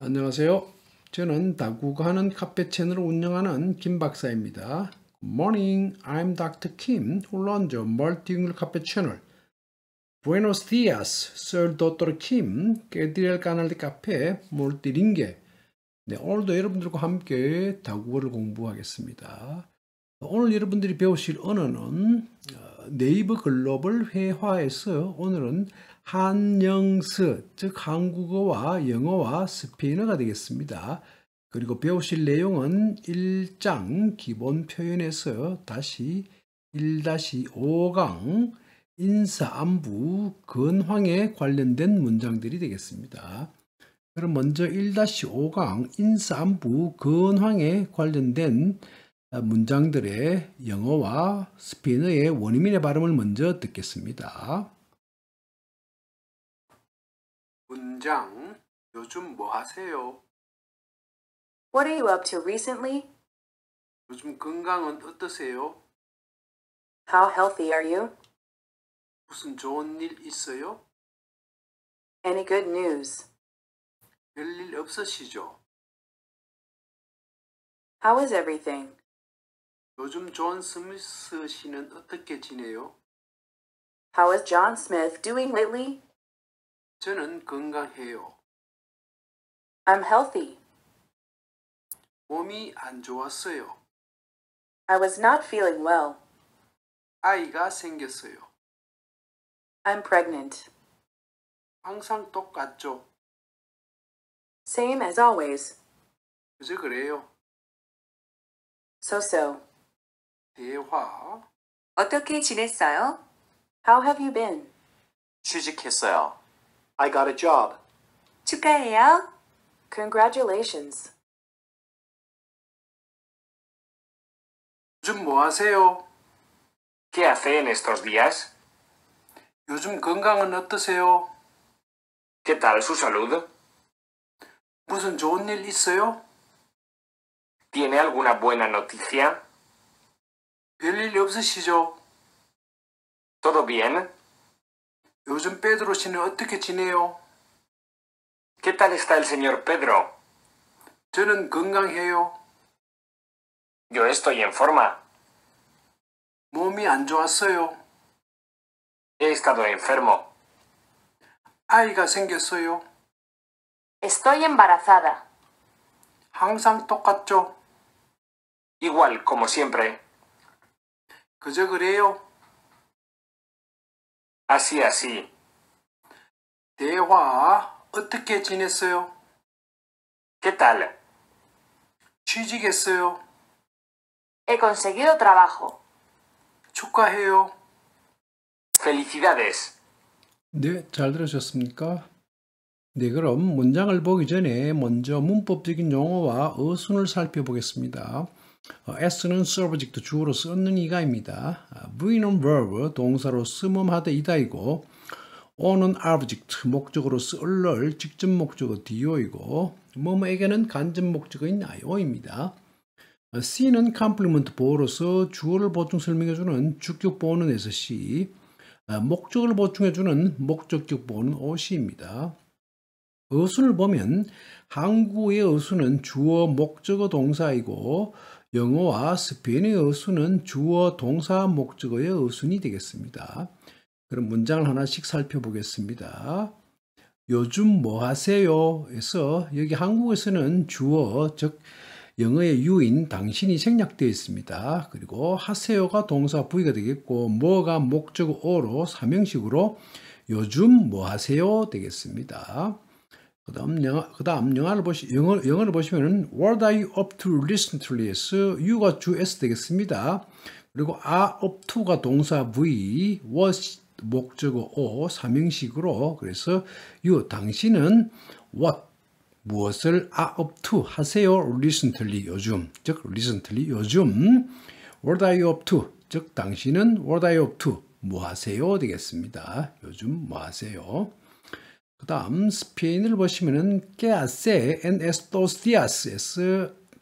안녕하세요. 저는 다국어 하는 카페 채널을 운영하는 김 박사입니다. Good morning. I'm Dr. Kim who runs a multilingual cafe channel. Buenos días. Soy el d o t o r Kim. Quedir canal de café multilingue. 네, 오늘도 여러분들과 함께 다국어를 공부하겠습니다. 오늘 여러분들이 배우실 언어는 네이버 글로벌 회화에서 오늘은 한영스, 즉 한국어와 영어와 스페인어가 되겠습니다. 그리고 배우실 내용은 1장 기본 표현에서 다시 1-5강 인사안부 근황에 관련된 문장들이 되겠습니다. 그럼 먼저 1-5강 인사안부 근황에 관련된 문장들의 영어와 스페인의 원어민의 발음을 먼저 듣겠습니다. 문장 요즘 뭐 하세요? What are you up to recently? 요즘 건강은 어떠세요? How healthy are you? 무슨 좋은 일 있어요? Any good news? 별일 없으시죠? How is everything? 요즘 존 스미스 씨는 어떻게 지내요? How is John Smith doing lately? 저는 건강해요. I'm healthy. 몸이 안 좋았어요. I was not feeling well. 아이가 생겼어요. I'm pregnant. 항상 똑같죠. Same as always. 그저 그래요. So so. 대화. 어떻게 지냈어요? How have you been? 취직했어요. I got a job. 축하해요. Congratulations. 요즘 뭐 하세요? ¿Qué hace en estos días? 요즘 건강은 어떠세요? ¿Qué tal su salud? 무슨 좋은 일 있어요? ¿Tiene alguna buena noticia? ¿Todo bien? 요즘 페드로 씨는 ¿Qué tal está el señor Pedro? Yo estoy en forma. 몸이 안 좋았어요. He estado enfermo. 아이가 생겼어요. Estoy embarazada. 항상 똑같죠. Igual como siempre. 그저 그래요? Así, a 대화 어떻게 지냈어요? 요 q u 취직했어요. He conseguido trabajo. 축하해요. Felicidades. 네, 잘 들으셨습니까? 네, 그럼 문장을 보기 전에 먼저 문법적인 용어와 어순을 살펴보겠습니다. S는 서브 b 트 주어로 쓰는 이가입니다. V는 아, verb 동사로 쓰음하되 이다이고 O는 o b j e 목적으로 쓸을 직접 목적어 DO이고 뭐뭐에게는 간접 목적어인 IO입니다. 어, c는 complement 보어로서 주어를 보충 설명해주는 주격 보어는 에 C 어, 목적을 보충해주는 목적격 보어는 OC입니다. 어순을 보면 한국의 어순은 주어 목적어 동사이고 영어와 스페인의 어순은 주어 동사 목적어의 어순이 되겠습니다. 그럼 문장을 하나씩 살펴보겠습니다. 요즘 뭐 하세요? 에서 여기 한국에서는 주어 즉 영어의 유인 당신이 생략되어 있습니다. 그리고 하세요가 동사 부위가 되겠고 뭐가 목적어로 삼형식으로 요즘 뭐 하세요 되겠습니다. 그다음 영화 그다음 영화를 보시 영어 영어를 보시면은 What are you up to recently? s you가 주 s 되겠습니다. 그리고 are up to가 동사 v, was 목적어 o 삼형식으로 그래서 you 당신은 what 무엇을 are up to 하세요 recently 요즘 즉 recently 요즘 What are you up to? 즉 당신은 What are you up to? 뭐 하세요? 되겠습니다. 요즘 뭐 하세요? 그 다음 스페인을 보시면은 깨아세 en estos días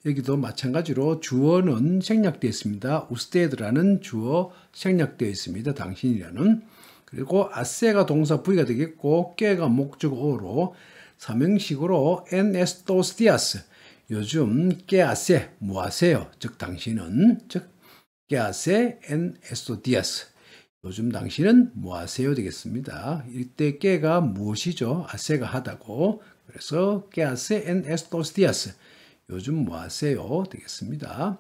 여기도 마찬가지로 주어는 생략되어 있습니다. 우스테드라는 주어 생략되어 있습니다. 당신이라는 그리고 아세가 동사 부위가 되겠고 깨가 목적어로 삼명식으로 en estos d í 요즘 깨아세 뭐하세요? 즉 당신은 즉 깨아세 en estos d í 요즘 당신은 뭐 하세요? 되겠습니다. 이때 깨가 무엇이죠? 아세가 하다고. 그래서 깨아세 en estos d 요즘 뭐 하세요? 되겠습니다.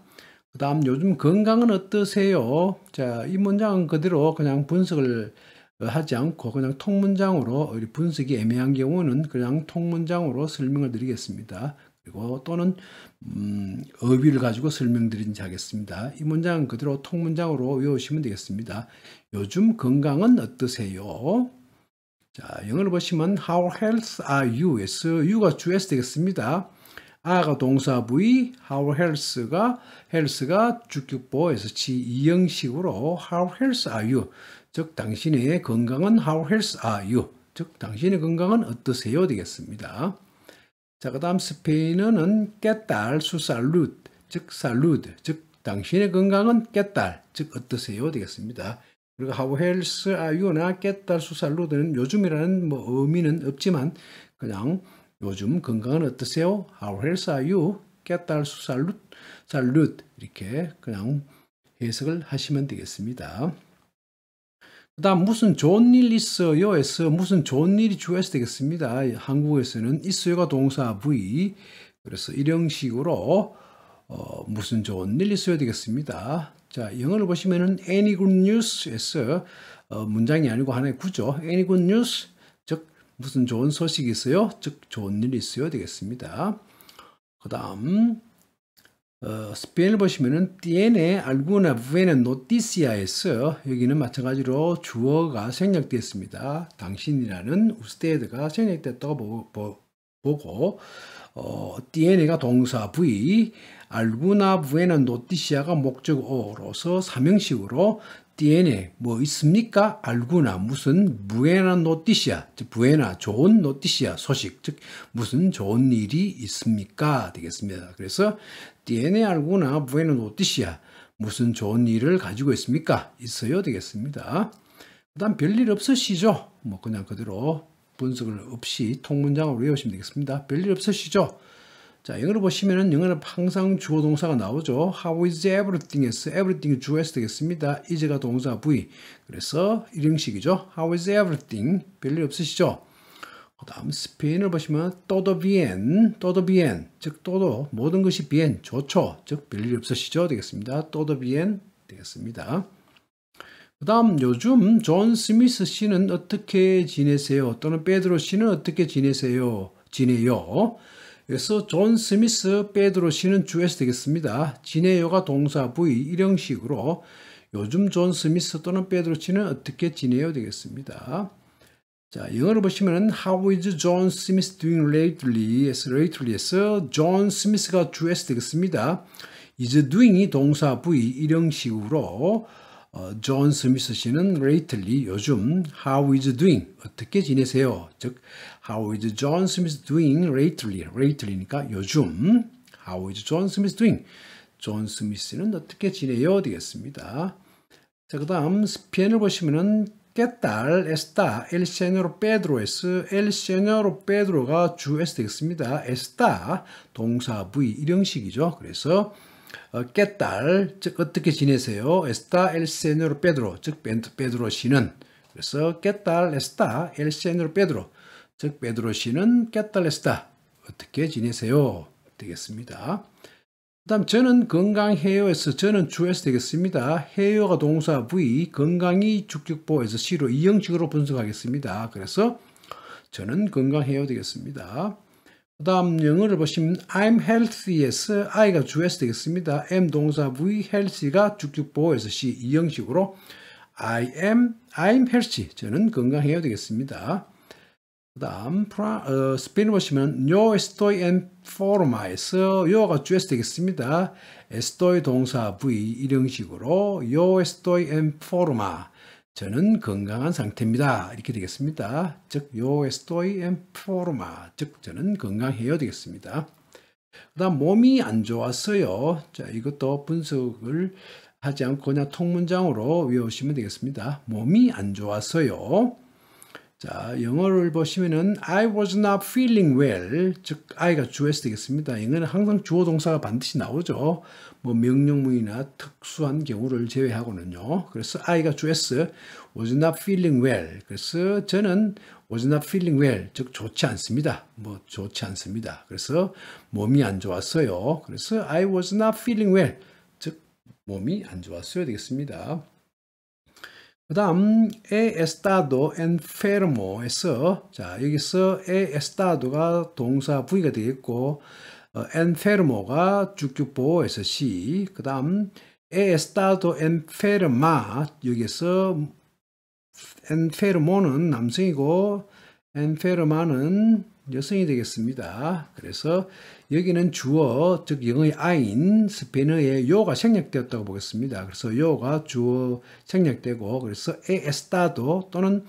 그 다음 요즘 건강은 어떠세요? 자, 이 문장은 그대로 그냥 분석을 하지 않고 그냥 통문장으로 분석이 애매한 경우는 그냥 통문장으로 설명을 드리겠습니다. 그리고 또는 음, 어휘를 가지고 설명드린지 하겠습니다. 이 문장 그대로 통문장으로 외우시면 되겠습니다. 요즘 건강은 어떠세요? 자, 영어를 보시면 How health are you? S, you가 주 S 되겠습니다. 아가 동사 부위, how health가 health가 주격보에서 지형식으로 how health are you? 즉 당신의 건강은 how health are you? 즉 당신의 건강은 어떠세요? 되겠습니다. 자, 그 다음 스페인어는 깨달 수살룻, 즉 살루드, 즉 당신의 건강은 깨달즉 어떠세요? 되겠습니다. 그리고 하우 헬스 아유나 깨딸 수살루드는 요즘이라는 뭐 의미는 없지만 그냥 요즘 건강은 어떠세요? 하우 헬스 아유 깨딸 수살룻, 살룻 이렇게 그냥 해석을 하시면 되겠습니다. 그 다음 무슨 좋은 일 있어요에서 무슨 좋은 일이 주어에서 되겠습니다. 한국에서는 있어요가 동사 V. 그래서 이런 식으로 어, 무슨 좋은 일 있어야 되겠습니다. 자, 영어를 보시면은 any good news에서 어, 문장이 아니고 하나의 구조 any good news 즉 무슨 좋은 소식이 있어요 즉 좋은 일이 있어야 되겠습니다. 그 다음 어, 스페인을 보시면은 tiene alguna buena noticia 에서 여기는 마찬가지로 주어가 생략되었습니다. 당신이라는 우스테드가 생략됐다고 보, 고 어, tiene가 동사 v, alguna buena noticia가 목적어로서 삼형식으로 DNA 뭐 있습니까? 알구나 무슨 부에나 노티시아 즉 부에나 좋은 노티시아 소식 즉 무슨 좋은 일이 있습니까? 되겠습니다. 그래서 DNA 알구나 부에나 노티시아 무슨 좋은 일을 가지고 있습니까? 있어요 되겠습니다. 그다음 별일 없으시죠? 뭐 그냥 그대로 분석을 없이 통문장으로 외우시면 되겠습니다. 별일 없으시죠? 자, 영어로 보시면은 영어는 항상 주어 동사가 나오죠. How is e v e r y t h i n g 에 s everything이 주어에서 되겠습니다. is가 동사 v. 그래서 일형식이죠. How is everything? 별일 없으시죠? 그 다음 스페인을 보시면 todo bien, todo bien, 즉 todo 모든 것이 bien, 좋죠. 즉 별일 없으시죠? 되겠습니다. todo bien 되겠습니다. 그 다음 요즘 존 스미스 씨는 어떻게 지내세요? 또는 베드로 씨는 어떻게 지내세요? 지내요? 그래서 존 스미스 빼드로 씨는 주에서 되겠습니다. 지내요가 동사 부위 일형식으로 요즘 존 스미스 또는 빼드로 씨는 어떻게 지내요 되겠습니다. 자, 영어로 보시면 How is John Smith doing lately? lately에서 존 스미스가 주에서 되겠습니다. is doing이 동사 부위 일형식으로 어, 존 스미스 씨는 레이틀리 요즘 How is doing? 어떻게 지내세요? 즉 How is John Smith doing lately? lately니까 요즘 How is John Smith doing? 존 스미스는 어떻게 지내요? 되겠습니다. 자, 그 다음 스페인을 보시면은 깨딸, 에스타, 엘시 세뇨로 페드로에스, 엘시 세뇨로 페드로가 주 에스 되겠습니다. 에스타 동사 부위 일형식이죠. 그래서 어, 깨딸 즉 어떻게 지내세요? 에스타 엘세노르 페드로 즉 페드로 씨는 그래서 깨딸 에스타 엘세노르 페드로 즉 페드로 씨는 깨딸 에스타 어떻게 지내세요? 되겠습니다. 그 다음 저는 건강해요에서 저는 주에서 되겠습니다. 해요가 동사 V 건강이 주격보에서 C로 이형식으로 분석하겠습니다. 그래서 저는 건강해요 되겠습니다. 그 다음 영어를 보시면 I'm h e a l t h y 에 s I가 주에서 되겠습니다. M 동사 V healthy가 쭉쭉 보호해서 C 이 형식으로 I am, I'm healthy. 저는 건강해야 되겠습니다. 그 다음 어, 스페인 보시면 Yo estoy en forma에서 Yo가 주에서 되겠습니다. Estoy 동사 V 이 형식으로 Yo estoy en forma. 저는 건강한 상태입니다. 이렇게 되겠습니다. 즉, yo estoy en forma. 즉, 저는 건강해요 되겠습니다. 그 다음, 몸이 안 좋았어요. 자, 이것도 분석을 하지 않고 그냥 통문장으로 외우시면 되겠습니다. 몸이 안 좋았어요. 자, 영어를 보시면은 I was not feeling well. 즉, I가 주어서 되겠습니다. 영어는 항상 주어 동사가 반드시 나오죠. 뭐 명령문이나 특수한 경우를 제외하고는요. 그래서 I가 주 S was not feeling well. 그래서 저는 was not feeling well. 즉 좋지 않습니다. 뭐 좋지 않습니다. 그래서 몸이 안 좋았어요. 그래서 I was not feeling well. 즉 몸이 안 좋았어야 되겠습니다. 그 다음 에 에스타도 엔페르모에서 자 여기서 에 에스타도가 동사 부위가 되겠고 엔페르모가 어, 주쭉 보호에서 C 그 다음 에 에스타도 엔페르마 여기에서 엔페르모는 남성이고 엔페르마는 여성이 되겠습니다. 그래서 여기는 주어 즉영의 아인 스페인어의 요가 생략되었다고 보겠습니다. 그래서 요가 주어 생략되고 그래서 에에스타도 또는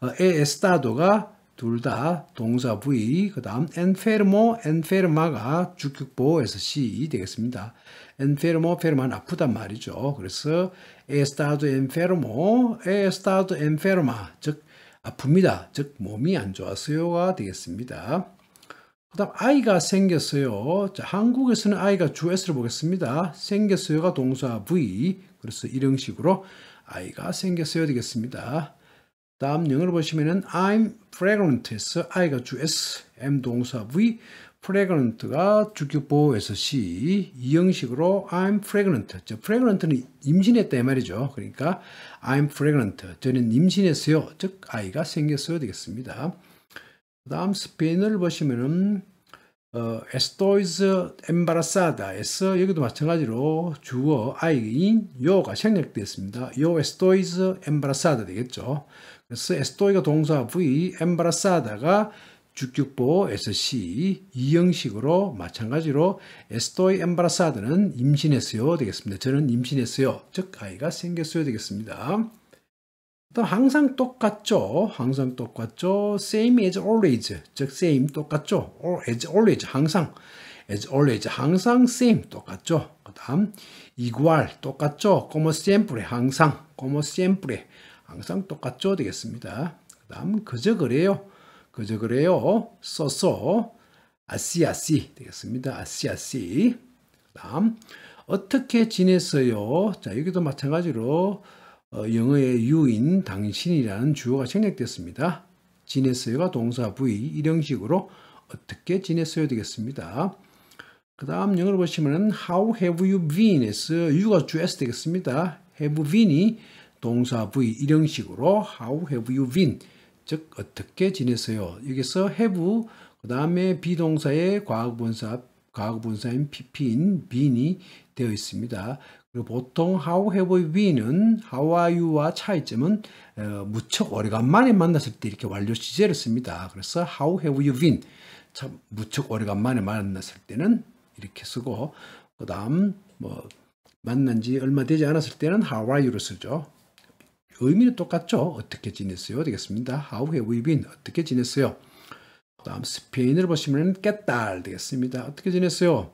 어, 에에스타도가 둘다 동사 V 그 다음 엔페르모, 엔페르마가 주격보호에서 C 되겠습니다. enfermo, 는 아프단 말이죠. 그래서 estado enfermo, e s t 즉 아픕니다. 즉 몸이 안 좋았어요가 되겠습니다. 그 다음 아이가 생겼어요. 자, 한국에서는 아이가 주 S를 보겠습니다. 생겼어요가 동사 V 그래서 이런 식으로 아이가 생겼어요 되겠습니다. 다음 영어로 보시면은 I'm fragrant 에서 I가 주 S, M 동사 V, fragrant가 주격보호에서 C, 이 형식으로 I'm fragrant. 저 fragrant는 임신했다 이 말이죠. 그러니까 I'm fragrant. 저는 임신했어요. 즉 아이가 생겼어야 되겠습니다. 그 다음 스페인어를 보시면은 어, estoy embarazada에서 여기도 마찬가지로 주어 아이인 요가 생략되었습니다. 요 estoy embarazada 되겠죠. 그래서 estoy가 동사 v, embarazada가 주격보 SC 이 형식으로 마찬가지로 estoy embarazada는 임신했어요 되겠습니다. 저는 임신했어요. 즉 아이가 생겼어요 되겠습니다. 또 항상 똑같죠. 항상 똑같죠. same as always. 즉 same 똑같죠. or as always 항상 as always 항상 same 똑같죠. 그다음 igual 똑같죠. como siempre 항상 como siempre 항상 똑같죠 되겠습니다. 그 다음 그저 그래요. 그저 그래요. 써서 아시아시 되겠습니다. 아시아시그 다음 어떻게 지냈어요? 자 여기도 마찬가지로 어, 영어의 유인 당신이라는 주어가 생략됐습니다. 지냈어요가 동사 부위 이런 식으로 어떻게 지냈어요 되겠습니다. 그 다음 영어로 보시면 How have you been? 에서 유가 주 S 되겠습니다. have been이 동사 V 이런 식으로 How have you been? 즉 어떻게 지냈어요? 여기서 have 그 다음에 비동사의 과거분사 과거분사인 pp인 been이 되어 있습니다. 그리고 보통 how have you been은 how are you와 차이점은 어, 무척 오래간만에 만났을 때 이렇게 완료 시제를 씁니다. 그래서 how have you been 참 무척 오래간만에 만났을 때는 이렇게 쓰고 그 다음 뭐 만난 지 얼마 되지 않았을 때는 how are you를 쓰죠. 의미는 똑같죠. 어떻게 지냈어요? 되겠습니다. How have we been? 어떻게 지냈어요? 다음 스페인을 보시면 깨딸 되겠습니다. 어떻게 지냈어요?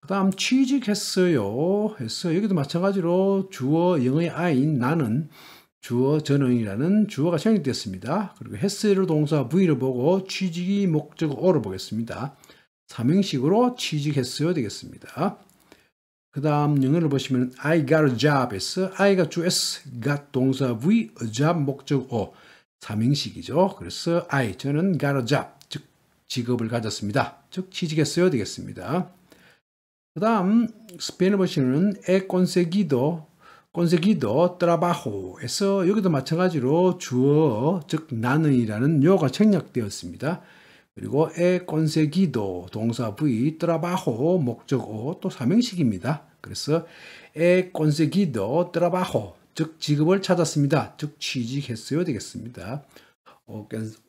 그 다음 취직했어요. 했어 여기도 마찬가지로 주어 영의 아인 나는 주어 전형이라는 주어가 정립됐습니다. 그리고 했어를 동사 V를 보고 취직이 목적어로 보겠습니다. 삼형식으로 취직했어요 되겠습니다. 그 다음 영어를 보시면 I got a job 에서 I가 주 S, got 동사 V, a job 목적 O 3행식이죠 그래서 I, 저는 got a job, 즉 직업을 가졌습니다. 즉 취직했어요 되겠습니다. 그 다음 스페인을 보시면 E conseguido, conseguido trabajo 에서 여기도 마찬가지로 주어, 즉 나는이라는 요가 생략되었습니다 그리고 에 conseguido 동사 V trabajo 목적어 또 삼형식입니다. 그래서 에 conseguido trabajo 즉 직업을 찾았습니다. 즉 취직했어요 되겠습니다. 어,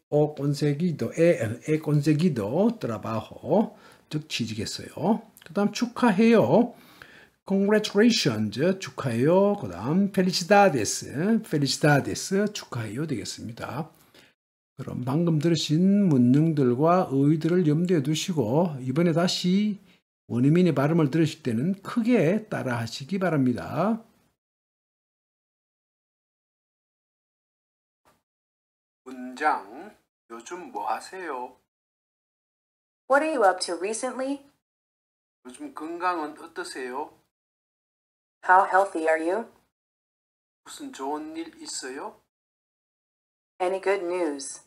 어 conseguido 에, 에 conseguido trabajo 즉 취직했어요. 그 다음 축하해요. congratulations 축하해요. 그 다음 felicitades felicitades 축하해요 되겠습니다. 그럼 방금 들으신 문장들과 의휘들을 염두에 두시고 이번에 다시 원어민의 발음을 들으실 때는 크게 따라하시기 바랍니다. 문장 요즘 뭐 하세요? What are you up to recently? 요즘 건강은 어떠세요? How healthy are you? 무슨 좋은 일 있어요? Any good news?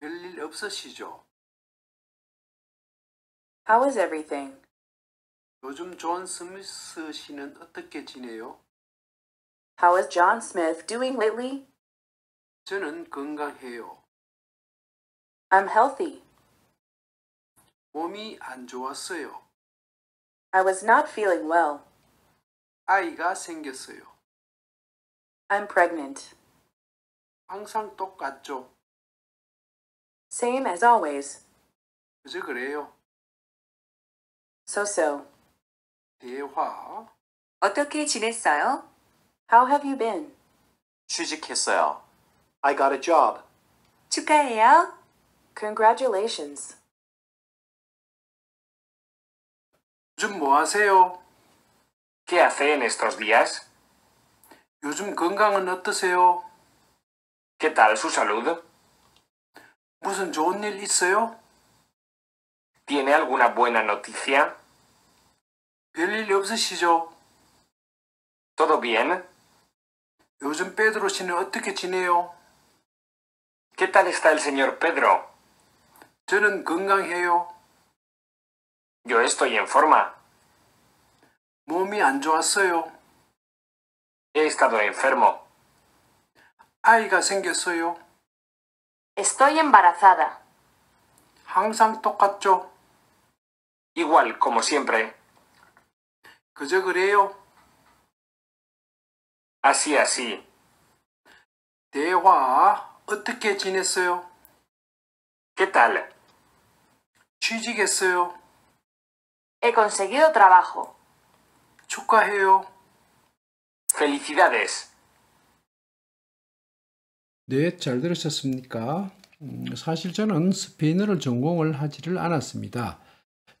별일 없으시죠? How is everything? 요즘 존 스미스 씨는 어떻게 지내요? How is John Smith doing lately? 저는 건강해요. I'm healthy. 몸이 안 좋았어요. I was not feeling well. 아이가 생겼어요. I'm pregnant. 항상 똑같죠? Same as always. 이제 그래요. So so. 대화. 어떻게 지냈어요? How have you been? 취직했어요. I got a job. 축하해요. Congratulations. 요즘 뭐 하세요? ¿Qué hace en estos días? 요즘 건강은 어떠세요? ¿Qué tal su salud? Pues ¿Tiene alguna buena noticia? ¿Todo bien? ¿Qué tal está el señor Pedro? Yo estoy en forma. 몸이 안 좋았어요. He estado enfermo. 아이가 생겼어요. Estoy embarazada. 항상 똑같죠. Igual, como siempre. yo creo Así, así. 대화 어떻게 ¿Qué tal? He conseguido trabajo. 축하해요. Felicidades. 네, 잘 들으셨습니까? 음, 사실 저는 스페인어를 전공을 하지를 않았습니다.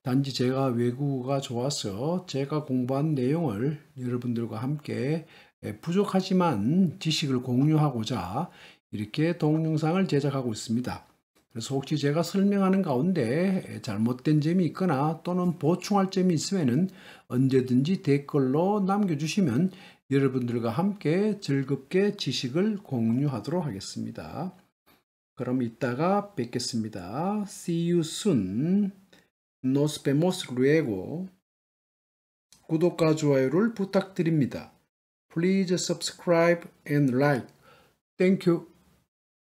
단지 제가 외국어가 좋아서 제가 공부한 내용을 여러분들과 함께 예, 부족하지만 지식을 공유하고자 이렇게 동영상을 제작하고 있습니다. 그래서 혹시 제가 설명하는 가운데 예, 잘못된 점이 있거나 또는 보충할 점이 있으면 언제든지 댓글로 남겨주시면 여러분들과 함께 즐겁게 지식을 공유하도록 하겠습니다. 그럼 이따가 뵙겠습니다. See you soon. Nos vemos luego. 구독과 좋아요를 부탁드립니다. Please subscribe and like. Thank you.